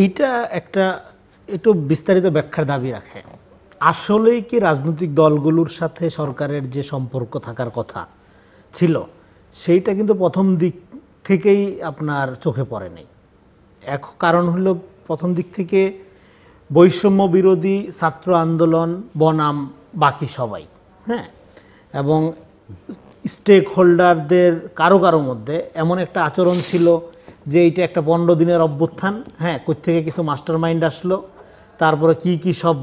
এইটা একটা একটু বিস্তারিত ব্যাখ্যার দাবি রাখে আসলেই কি রাজনৈতিক দলগুলোর সাথে সরকারের যে সম্পর্ক থাকার কথা ছিল সেইটা কিন্তু প্রথম দিক থেকেই আপনার চোখে পড়েনি এক কারণ হলো প্রথম দিক থেকে বৈষম্য বিরোধী ছাত্র আন্দোলন বনাম বাকি সবাই হ্যাঁ এবং স্টেক হোল্ডারদের কারো কারো মধ্যে এমন একটা আচরণ ছিল যে এটা একটা পনেরো দিনের অভ্যুত্থান হ্যাঁ থেকে কিছু মাস্টার মাইন্ড আসলো তারপরে কি কি সব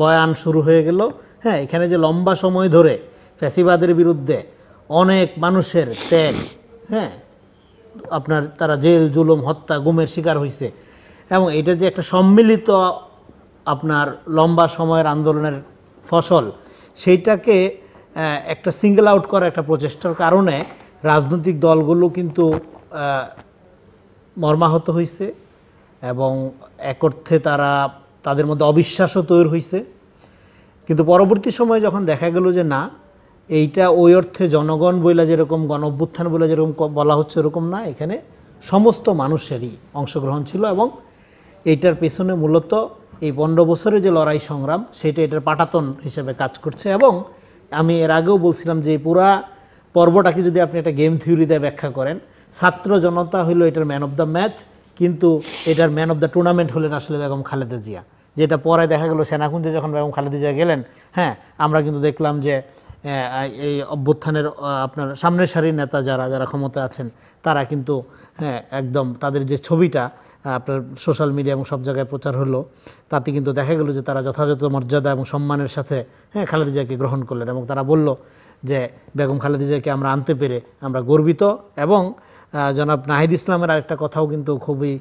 বয়ান শুরু হয়ে গেল হ্যাঁ এখানে যে লম্বা সময় ধরে ফ্যাসিবাদের বিরুদ্ধে অনেক মানুষের ত্যাগ হ্যাঁ আপনার তারা জেল জুলুম হত্যা গুমের শিকার হয়েছে এবং এটা যে একটা সম্মিলিত আপনার লম্বা সময়ের আন্দোলনের ফসল সেইটাকে একটা সিঙ্গেল আউট করা একটা প্রচেষ্টার কারণে রাজনৈতিক দলগুলো কিন্তু মর্মাহত হয়েছে এবং এক অর্থে তারা তাদের মধ্যে অবিশ্বাসও তৈরি হয়েছে কিন্তু পরবর্তী সময়ে যখন দেখা গেল যে না এইটা ওই অর্থে জনগণ বইলা যেরকম গণ অভ্যুত্থান বইলা যেরকম বলা হচ্ছে ওরকম না এখানে সমস্ত মানুষেরই অংশগ্রহণ ছিল এবং এইটার পেছনে মূলত এই পনেরো বছরের যে লড়াই সংগ্রাম সেটা এটার পাটাতন হিসেবে কাজ করছে এবং আমি এর আগেও বলছিলাম যে পুরা পর্বটাকে যদি আপনি একটা গেম থিওরিতে ব্যাখ্যা করেন ছাত্র জনতা হইল এটার ম্যান অফ দ্য ম্যাচ কিন্তু এটার ম্যান অফ দ্য টুর্নামেন্ট হলেন আসলে বেগম খালেদা জিয়া যেটা পরে দেখা গেল সেনাকুঞ্জে যখন বেগম খালেদা জিয়া গেলেন হ্যাঁ আমরা কিন্তু দেখলাম যে এই অভ্যুত্থানের আপনার সামনের সারির নেতা যারা যারা ক্ষমতা আছেন তারা কিন্তু হ্যাঁ একদম তাদের যে ছবিটা আপনার সোশ্যাল মিডিয়া এবং সব জায়গায় প্রচার হলো তাতে কিন্তু দেখা গেল যে তারা যথাযথ মর্যাদা এবং সম্মানের সাথে হ্যাঁ খালেদিজাকে গ্রহণ করলেন এবং তারা বলল যে বেগম খালেদিজাকে আমরা আনতে পেরে আমরা গর্বিত এবং জনাব নাহিদ ইসলামের আরেকটা কথাও কিন্তু খুবই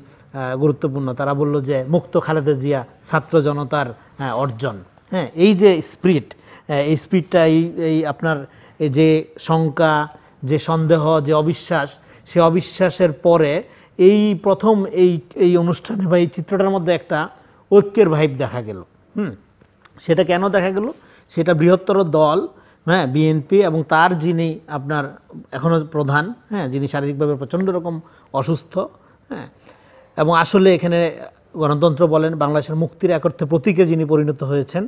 গুরুত্বপূর্ণ তারা বলল যে মুক্ত খালেদা জিয়া ছাত্র জনতার অর্জন হ্যাঁ এই যে স্পিরিট এই স্পিরিটটা এই এই আপনার যে শঙ্কা যে সন্দেহ যে অবিশ্বাস সে অবিশ্বাসের পরে এই প্রথম এই এই অনুষ্ঠানে বা এই চিত্রটার মধ্যে একটা ঐক্যের ভাইব দেখা গেল হুম সেটা কেন দেখা গেল সেটা বৃহত্তর দল হ্যাঁ বিএনপি এবং তার যিনি আপনার এখনও প্রধান হ্যাঁ যিনি শারীরিকভাবে প্রচণ্ড রকম অসুস্থ হ্যাঁ এবং আসলে এখানে গণতন্ত্র বলেন বাংলাদেশের মুক্তির এক অর্থে প্রতীকে যিনি পরিণত হয়েছেন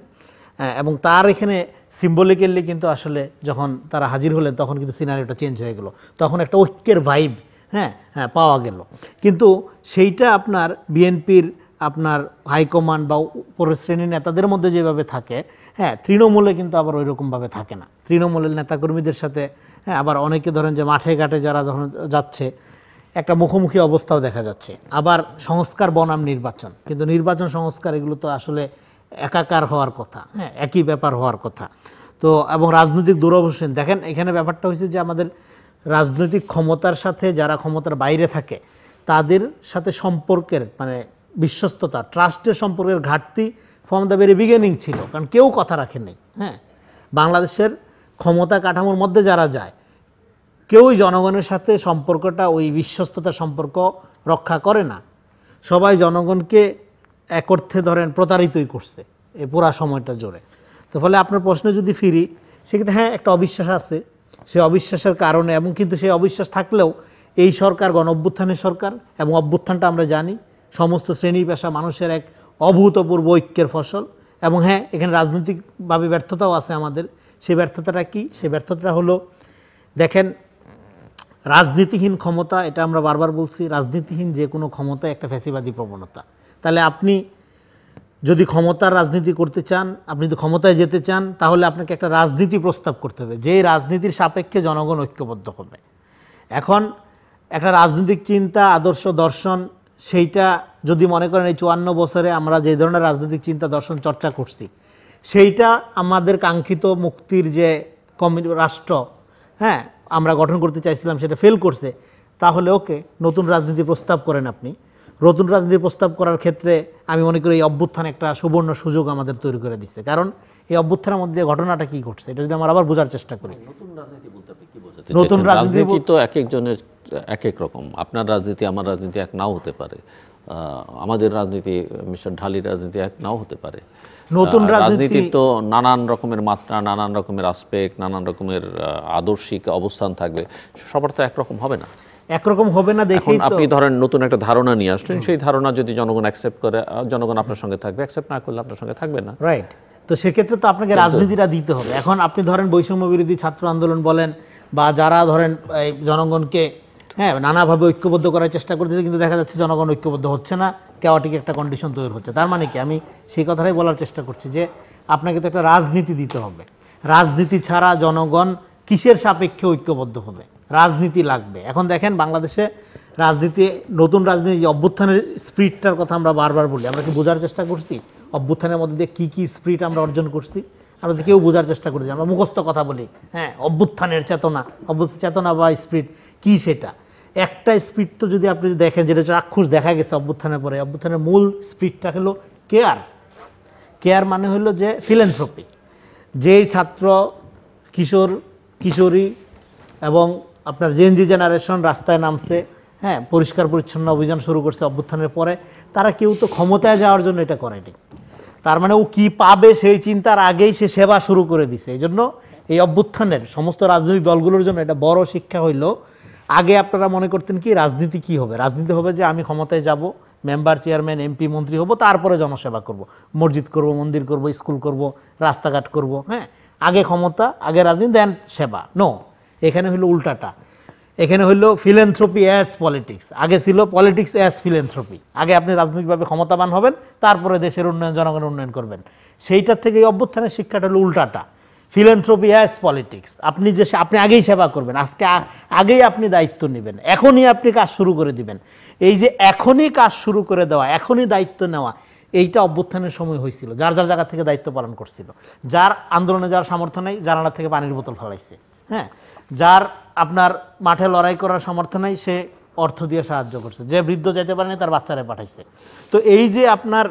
হ্যাঁ, এবং তার এখানে সিম্বলিক্যালি কিন্তু আসলে যখন তারা হাজির হলেন তখন কিন্তু সিনারিটা চেঞ্জ হয়ে গেল তখন একটা ঐক্যের ভাইব হ্যাঁ হ্যাঁ পাওয়া গেল কিন্তু সেইটা আপনার বিএনপির আপনার হাইকমান্ড বা উপর শ্রেণীর নেতাদের মধ্যে যেভাবে থাকে হ্যাঁ তৃণমূলে কিন্তু আবার ওই রকমভাবে থাকে না তৃণমূলের নেতাকর্মীদের সাথে হ্যাঁ আবার অনেকে ধরেন যে মাঠে ঘাটে যারা ধরেন যাচ্ছে একটা মুখোমুখি অবস্থাও দেখা যাচ্ছে আবার সংস্কার বনাম নির্বাচন কিন্তু নির্বাচন সংস্কার এগুলো তো আসলে একাকার হওয়ার কথা হ্যাঁ একই ব্যাপার হওয়ার কথা তো এবং রাজনৈতিক দূরবসেন দেখেন এখানে ব্যাপারটা হয়েছে যে আমাদের রাজনৈতিক ক্ষমতার সাথে যারা ক্ষমতার বাইরে থাকে তাদের সাথে সম্পর্কের মানে বিশ্বস্ততা ট্রাস্টের সম্পর্কের ঘাটতি ফ্রম দ্য ভেরি বিগিনিং ছিল কারণ কেউ কথা রাখেনি হ্যাঁ বাংলাদেশের ক্ষমতা কাঠামোর মধ্যে যারা যায় কেউই জনগণের সাথে সম্পর্কটা ওই বিশ্বস্ততার সম্পর্ক রক্ষা করে না সবাই জনগণকে এক অর্থে ধরেন প্রতারিতই করছে এ পুরা সময়টা জোরে তো ফলে আপনার প্রশ্নে যদি ফিরি সেক্ষেত্রে হ্যাঁ একটা অবিশ্বাস আছে সেই অবিশ্বাসের কারণে এবং কিন্তু সেই অবিশ্বাস থাকলেও এই সরকার গণ অভ্যুত্থানের সরকার এবং অভ্যুত্থানটা আমরা জানি সমস্ত শ্রেণী পেশা মানুষের এক অভূতপূর্ব ঐক্যের ফসল এবং হ্যাঁ এখানে রাজনৈতিকভাবে ব্যর্থতাও আছে আমাদের সে ব্যর্থতাটা কি সে ব্যর্থতাটা হলো দেখেন রাজনীতিহীন ক্ষমতা এটা আমরা বারবার বলছি রাজনীতিহীন যে কোনো ক্ষমতা একটা ফ্যাসিবাদী প্রবণতা তাহলে আপনি যদি ক্ষমতার রাজনীতি করতে চান আপনি যদি ক্ষমতায় যেতে চান তাহলে আপনাকে একটা রাজনীতি প্রস্তাব করতে হবে যে রাজনীতির সাপেক্ষে জনগণ ঐক্যবদ্ধ হবে এখন একটা রাজনৈতিক চিন্তা আদর্শ দর্শন সেইটা যদি মনে করেন এই চুয়ান্ন বছরে আমরা যে ধরনের রাজনৈতিক চিন্তা দর্শন চর্চা করছি সেইটা আমাদের কাঙ্ক্ষিত মুক্তির যে কমি রাষ্ট্র হ্যাঁ আমরা গঠন করতে চাইছিলাম সেটা ফেল করছে তাহলে ওকে নতুন রাজনীতি প্রস্তাব করেন আপনি নতুন রাজনীতি প্রস্তাব করার ক্ষেত্রে আমি মনে করি এই অভ্যুত্থান একটা সুবর্ণ সুযোগ আমাদের তৈরি করে দিচ্ছে কারণ এই অভ্যুত্থানের মধ্যে ঘটনাটা কি ঘটছে এটা যদি আমরা আবার বোঝার চেষ্টা করি নতুন রাজনীতি বলতে কি বোঝাতে নতুন রাজনীতি তো এক একজনের এক এক রকম আপনার রাজনীতি আমার রাজনীতি এক নাও হতে পারে আমাদের রাজনীতি মিস্টার ঢালির রাজনীতি এক নাও হতে পারে নতুন রাজনীতি তো নানান রকমের মাত্রা নানান রকমের আসপেক্ট নানান রকমের আদর্শিক অবস্থান থাকবে সবার তো একরকম হবে না একরকম হবে না দেখি আপনি ধরেন নতুন একটা ধারণা নিয়ে আসলেন সেই ধারণা যদি জনগণ অ্যাকসেপ্ট করে জনগণ আপনার সঙ্গে থাকবে অ্যাকসেপ্ট না করলে আপনার সঙ্গে থাকবে না রাইট তো সেক্ষেত্রে তো আপনাকে রাজনীতিটা দিতে হবে এখন আপনি ধরেন বৈষম্য বিরোধী ছাত্র আন্দোলন বলেন বা যারা ধরেন জনগণকে হ্যাঁ নানাভাবে ঐক্যবদ্ধ করার চেষ্টা করতেছে কিন্তু দেখা যাচ্ছে জনগণ ঐক্যবদ্ধ হচ্ছে না কেওয়াটিক একটা কন্ডিশন তৈরি হচ্ছে তার মানে কি আমি সেই কথাটাই বলার চেষ্টা করছি যে আপনাকে তো একটা রাজনীতি দিতে হবে রাজনীতি ছাড়া জনগণ কিসের সাপেক্ষে ঐক্যবদ্ধ হবে রাজনীতি লাগবে এখন দেখেন বাংলাদেশে রাজনীতি নতুন রাজনীতি যে অভ্যুত্থানের স্প্রিটটার কথা আমরা বারবার বলি আমরা কি বোঝার চেষ্টা করছি অভ্যুত্থানের মধ্যে দিয়ে কী কী স্প্রিট আমরা অর্জন করছি আমরা কেউ বোঝার চেষ্টা করছি আমরা মুখস্থ কথা বলি হ্যাঁ অভ্যুত্থানের চেতনা অভ্যুত্থ চেতনা বা স্প্রিট কী সেটা একটা স্পিড তো যদি আপনি দেখেন যেটা চাক্ষুষ দেখা গেছে অভ্যুত্থানের পরে অভ্যুত্থানের মূল স্পিডটা হলো কেয়ার কেয়ার মানে হলো যে ফিলেন্থ্রপি যেই ছাত্র কিশোর কিশোরী এবং আপনার জেনজি জেনারেশন রাস্তায় নামছে হ্যাঁ পরিষ্কার পরিচ্ছন্ন অভিযান শুরু করছে অভ্যুত্থানের পরে তারা কেউ তো ক্ষমতায় যাওয়ার জন্য এটা করেনি তার মানে ও কি পাবে সেই চিন্তার আগেই সে সেবা শুরু করে দিছে এই জন্য এই অভ্যুত্থানের সমস্ত রাজনৈতিক দলগুলোর জন্য এটা বড় শিক্ষা হইলো আগে আপনারা মনে করতেন কি রাজনীতি কি হবে রাজনীতি হবে যে আমি ক্ষমতায় যাব মেম্বার চেয়ারম্যান এমপি মন্ত্রী হব তারপরে জনসেবা করব মসজিদ করব মন্দির করব স্কুল করব রাস্তাঘাট করব হ্যাঁ আগে ক্ষমতা আগে রাজনীতি দেন সেবা নো এখানে হইলো উল্টাটা এখানে হইলো ফিলেন্থ্রপি অ্যাজ পলিটিক্স আগে ছিল পলিটিক্স অ্যাজ ফিলেন্থ্রপি আগে আপনি রাজনৈতিকভাবে ক্ষমতাবান হবেন তারপরে দেশের উন্নয়ন জনগণের উন্নয়ন করবেন সেইটার থেকে এই অভ্যুত্থানের শিক্ষাটা হলো উল্টাটা ফিলেন্থ্রোপি অ্যাজ পলিটিক্স আপনি যে আপনি আগেই সেবা করবেন আজকে আগেই আপনি দায়িত্ব নেবেন এখনই আপনি কাজ শুরু করে দিবেন এই যে এখনই কাজ শুরু করে দেওয়া এখনই দায়িত্ব নেওয়া এইটা অভ্যুত্থানের সময় হয়েছিল যার যার জায়গা থেকে দায়িত্ব পালন করছিল যার আন্দোলনে যাওয়ার সামর্থ্য নেই জানালা থেকে পানির বোতল ফেলাইছে হ্যাঁ যার আপনার মাঠে লড়াই করার সামর্থ্য নেই সে অর্থ দিয়ে সাহায্য করছে যে বৃদ্ধ যেতে পারেনি তার বাচ্চারা পাঠাইছে তো এই যে আপনার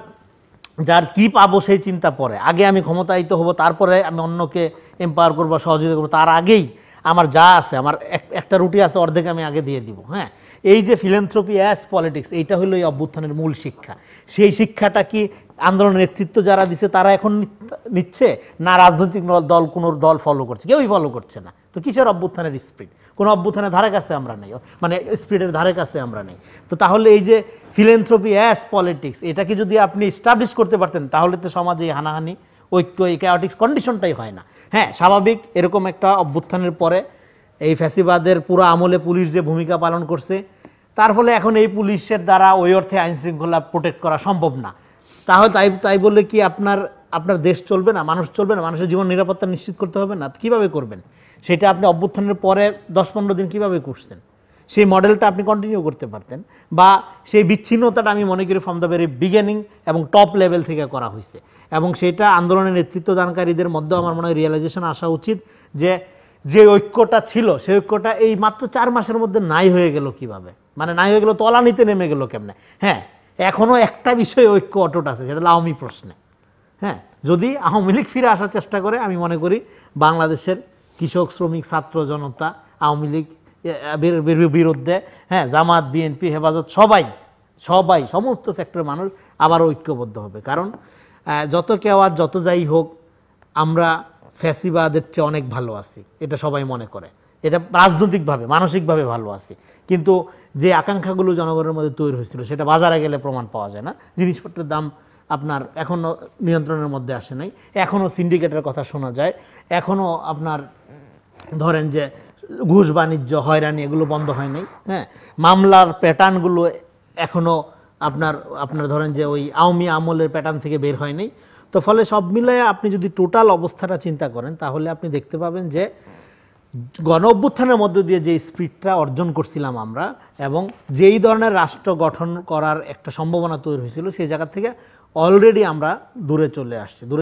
যার কি পাবো সেই চিন্তা পরে আগে আমি ক্ষমতায়িত হব তারপরে আমি অন্যকে এম্পাওয়ার করবো সহযোগিতা করবো তার আগেই আমার যা আছে আমার একটা রুটি আছে অর্ধেক আমি আগে দিয়ে দিব হ্যাঁ এই যে ফিলেন্থ্রপি অ্যাজ পলিটিক্স এইটা হলো এই অভ্যুত্থানের মূল শিক্ষা সেই শিক্ষাটা কি আন্দোলনের নেতৃত্ব যারা দিছে তারা এখন নিচ্ছে না রাজনৈতিক দল কোনো দল ফলো করছে কেউই ফলো করছে না তো কিসের অভ্যুত্থানের স্পিড কোনো অভ্যুত্থানের ধারে কাছে আমরা নেই মানে স্পিডের ধারে কাছে আমরা নেই তো তাহলে এই যে ফিলেনথ্রোপি অ্যাস পলিটিক্স এটাকে যদি আপনি স্টাবলিশ করতে পারতেন তাহলে তো সমাজে হানাহানি ঐক্য এই ক্যাওটিক্স কন্ডিশনটাই হয় না হ্যাঁ স্বাভাবিক এরকম একটা অভ্যুত্থানের পরে এই ফ্যাসিবাদের পুরো আমলে পুলিশ যে ভূমিকা পালন করছে তার ফলে এখন এই পুলিশের দ্বারা ওই অর্থে আইনশৃঙ্খলা প্রোটেক্ট করা সম্ভব না তাহলে তাই তাই বললে কি আপনার আপনার দেশ চলবে না মানুষ চলবে না মানুষের জীবন নিরাপত্তা নিশ্চিত করতে হবে না কিভাবে করবেন সেটা আপনি অভ্যুত্থানের পরে দশ পনেরো দিন কিভাবে করছেন সেই মডেলটা আপনি কন্টিনিউ করতে পারতেন বা সেই বিচ্ছিন্নতাটা আমি মনে করি ফ্রম দ্য ভেরি বিগিনিং এবং টপ লেভেল থেকে করা হয়েছে এবং সেটা আন্দোলনের নেতৃত্ব দানকারীদের মধ্যে আমার মনে হয় রিয়েলাইজেশন আসা উচিত যে যে ঐক্যটা ছিল সেই ঐক্যটা এই মাত্র চার মাসের মধ্যে নাই হয়ে গেল কিভাবে মানে নাই হয়ে গেলো তলানিতে নেমে গেলো কেমনে হ্যাঁ এখনও একটা বিষয়ে ঐক্য অটট আছে সেটা আওয়ামী প্রশ্নে হ্যাঁ যদি আওয়ামী লীগ ফিরে আসার চেষ্টা করে আমি মনে করি বাংলাদেশের কৃষক শ্রমিক ছাত্র জনতা আওয়ামী লীগ বিরুদ্ধে হ্যাঁ জামাত বিএনপি হেফাজত সবাই সবাই সমস্ত সেক্টরের মানুষ আবার ঐক্যবদ্ধ হবে কারণ যত কেওয়ার যত যাই হোক আমরা ফ্যাসিবাদের চেয়ে অনেক ভালো আছি এটা সবাই মনে করে এটা রাজনৈতিকভাবে মানসিকভাবে ভালো আছে কিন্তু যে আকাঙ্ক্ষাগুলো জনগণের মধ্যে তৈরি হয়েছিল সেটা বাজারে গেলে প্রমাণ পাওয়া যায় না জিনিসপত্রের দাম আপনার এখনও নিয়ন্ত্রণের মধ্যে আসে নাই এখনও সিন্ডিকেটের কথা শোনা যায় এখনও আপনার ধরেন যে ঘুষ বাণিজ্য হয়রানি এগুলো বন্ধ হয় নাই হ্যাঁ মামলার প্যাটার্নগুলো এখনও আপনার আপনার ধরেন যে ওই আওয়ামী আমলের প্যাটার্ন থেকে বের হয় নাই তো ফলে সব মিলিয়ে আপনি যদি টোটাল অবস্থাটা চিন্তা করেন তাহলে আপনি দেখতে পাবেন যে গণ অভ্যুত্থানের মধ্য দিয়ে যে স্পিডটা অর্জন করছিলাম আমরা এবং যেই ধরনের রাষ্ট্র গঠন করার একটা সম্ভাবনা তৈরি হয়েছিল সেই জায়গা থেকে অলরেডি আমরা দূরে চলে আসছি দূরে